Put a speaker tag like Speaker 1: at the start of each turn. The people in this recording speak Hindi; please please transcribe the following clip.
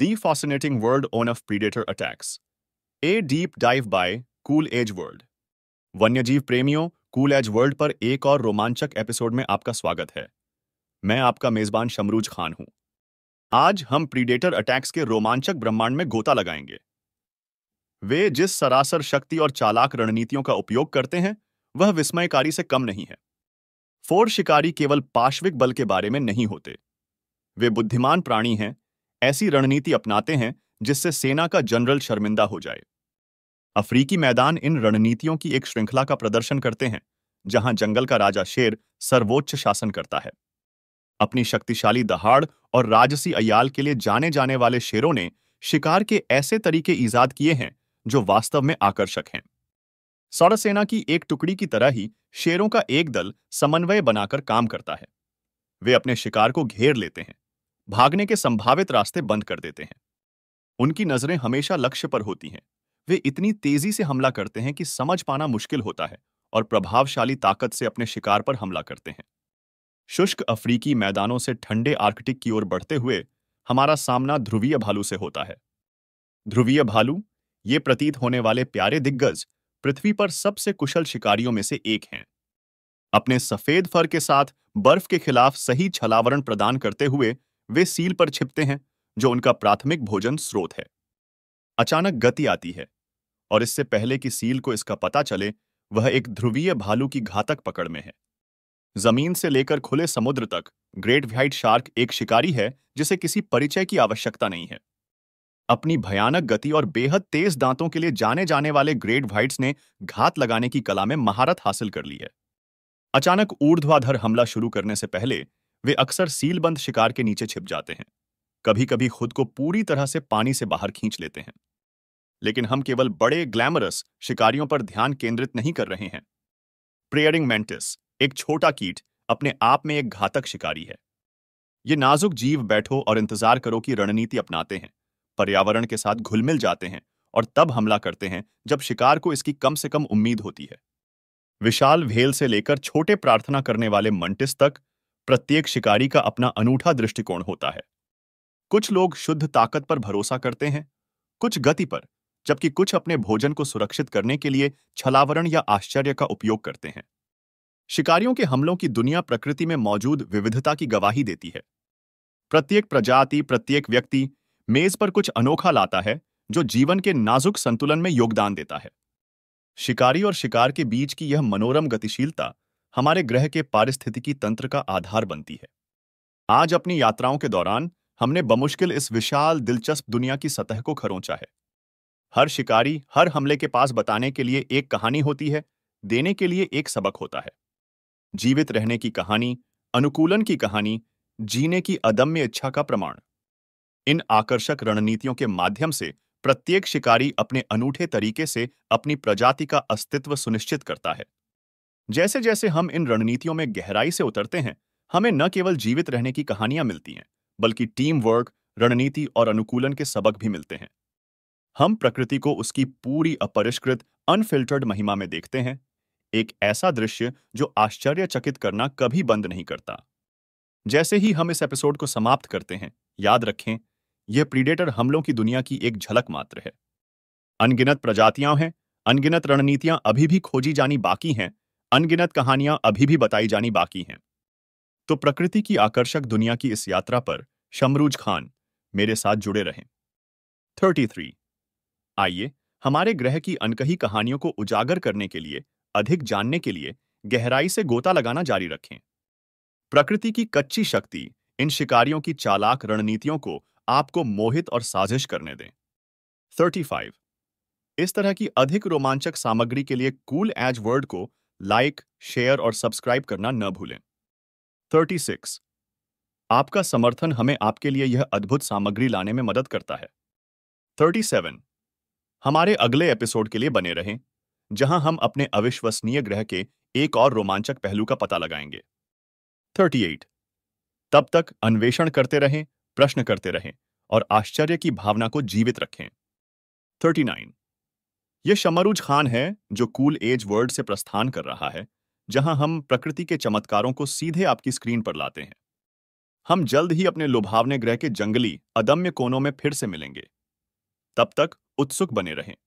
Speaker 1: The Fascinating World on of Predator Attacks A Deep Dive by cool age world वन्यजीव प्रेमियों कूल एज वर्ल्ड पर एक और रोमांचक एपिसोड में आपका स्वागत है मैं आपका मेजबान शमरूज खान हूं आज हम प्रीडेटर अटैक्स के रोमांचक ब्रह्मांड में गोता लगाएंगे वे जिस सरासर शक्ति और चालाक रणनीतियों का उपयोग करते हैं वह विस्मयकारी से कम नहीं है फोर शिकारी केवल पार्श्विक बल के बारे में नहीं होते वे बुद्धिमान प्राणी हैं ऐसी रणनीति अपनाते हैं जिससे सेना का जनरल शर्मिंदा हो जाए अफ्रीकी मैदान इन रणनीतियों की एक श्रृंखला का प्रदर्शन करते हैं जहां जंगल का राजा शेर सर्वोच्च शासन करता है अपनी शक्तिशाली दहाड़ और राजसी अयाल के लिए जाने जाने वाले शेरों ने शिकार के ऐसे तरीके ईजाद किए हैं जो वास्तव में आकर्षक हैं सौरसेना की एक टुकड़ी की तरह ही शेरों का एक दल समन्वय बनाकर काम करता है वे अपने शिकार को घेर लेते हैं भागने के संभावित रास्ते बंद कर देते हैं उनकी नजरें हमेशा लक्ष्य पर होती हैं वे इतनी तेजी से हमला करते हैं कि समझ पाना मुश्किल होता है और प्रभावशाली ताकत से अपने शिकार पर हमला करते हैं शुष्क अफ्रीकी मैदानों से ठंडे आर्कटिक की ओर बढ़ते हुए हमारा सामना ध्रुवीय भालू से होता है ध्रुवीय भालू ये प्रतीत होने वाले प्यारे दिग्गज पृथ्वी पर सबसे कुशल शिकारियों में से एक हैं अपने सफेद फर के साथ बर्फ के खिलाफ सही छलावरण प्रदान करते हुए वे सील पर छिपते हैं जो उनका प्राथमिक भोजन स्रोत है अचानक गति आती है और इससे पहले कि सील को इसका पता चले वह एक ध्रुवीय भालू की घातक पकड़ में है जमीन से लेकर खुले समुद्र तक ग्रेट व्हाइट शार्क एक शिकारी है जिसे किसी परिचय की आवश्यकता नहीं है अपनी भयानक गति और बेहद तेज दांतों के लिए जाने जाने वाले ग्रेट व्हाइट्स ने घात लगाने की कला में महारत हासिल कर ली है अचानक ऊर्ध्वाधर हमला शुरू करने से पहले वे अक्सर सीलबंद शिकार के नीचे छिप जाते हैं कभी कभी खुद को पूरी तरह से पानी से बाहर खींच लेते हैं लेकिन हम केवल बड़े ग्लैमरस शिकारियों पर ध्यान केंद्रित नहीं कर रहे हैं प्रेयरिंग मेंटिस एक छोटा कीट अपने आप में एक घातक शिकारी है ये नाजुक जीव बैठो और इंतजार करो की रणनीति अपनाते हैं पर्यावरण के साथ घुलमिल जाते हैं और तब हमला करते हैं जब शिकार को इसकी कम से कम उम्मीद होती है विशाल भेल से लेकर छोटे प्रार्थना करने वाले मंटिस तक प्रत्येक शिकारी का अपना अनूठा दृष्टिकोण होता है कुछ लोग शुद्ध ताकत पर भरोसा करते हैं कुछ गति पर जबकि कुछ अपने भोजन को सुरक्षित करने के लिए छलावरण या आश्चर्य का उपयोग करते हैं शिकारियों के हमलों की दुनिया प्रकृति में मौजूद विविधता की गवाही देती है प्रत्येक प्रजाति प्रत्येक व्यक्ति मेज पर कुछ अनोखा लाता है जो जीवन के नाजुक संतुलन में योगदान देता है शिकारी और शिकार के बीच की यह मनोरम गतिशीलता हमारे ग्रह के पारिस्थितिकी तंत्र का आधार बनती है आज अपनी यात्राओं के दौरान हमने बमुश्किल इस विशाल दिलचस्प दुनिया की सतह को खरोंचा है हर शिकारी हर हमले के पास बताने के लिए एक कहानी होती है देने के लिए एक सबक होता है जीवित रहने की कहानी अनुकूलन की कहानी जीने की अदम्य इच्छा का प्रमाण इन आकर्षक रणनीतियों के माध्यम से प्रत्येक शिकारी अपने अनूठे तरीके से अपनी प्रजाति का अस्तित्व सुनिश्चित करता है जैसे जैसे हम इन रणनीतियों में गहराई से उतरते हैं हमें न केवल जीवित रहने की कहानियां मिलती हैं बल्कि टीम वर्क रणनीति और अनुकूलन के सबक भी मिलते हैं हम प्रकृति को उसकी पूरी अपरिष्कृत अनफिल्टर्ड महिमा में देखते हैं एक ऐसा दृश्य जो आश्चर्यचकित करना कभी बंद नहीं करता जैसे ही हम इस एपिसोड को समाप्त करते हैं याद रखें यह प्रीडेटर हमलों की दुनिया की एक झलक मात्र है अनगिनत प्रजातियां हैं अनगिनत रणनीतियां अभी भी खोजी जानी बाकी हैं अनगिनत कहानियां अभी भी बताई जानी बाकी हैं तो प्रकृति की आकर्षक दुनिया की इस यात्रा पर शमरूज खान मेरे साथ जुड़े रहें 33 आइए हमारे ग्रह की अनकही कहानियों को उजागर करने के लिए अधिक जानने के लिए गहराई से गोता लगाना जारी रखें प्रकृति की कच्ची शक्ति इन शिकारियों की चालाक रणनीतियों को आपको मोहित और साजिश करने दें 35 इस तरह की अधिक रोमांचक सामग्री के लिए कूल एज वर्ड को लाइक शेयर और सब्सक्राइब करना न भूलें 36. आपका समर्थन हमें आपके लिए यह अद्भुत सामग्री लाने में मदद करता है 37. हमारे अगले एपिसोड के लिए बने रहें जहां हम अपने अविश्वसनीय ग्रह के एक और रोमांचक पहलू का पता लगाएंगे 38. तब तक अन्वेषण करते रहें प्रश्न करते रहें और आश्चर्य की भावना को जीवित रखें थर्टी ये शमरुज खान है जो कूल एज वर्ल्ड से प्रस्थान कर रहा है जहां हम प्रकृति के चमत्कारों को सीधे आपकी स्क्रीन पर लाते हैं हम जल्द ही अपने लुभावने ग्रह के जंगली अदम्य कोनों में फिर से मिलेंगे तब तक उत्सुक बने रहें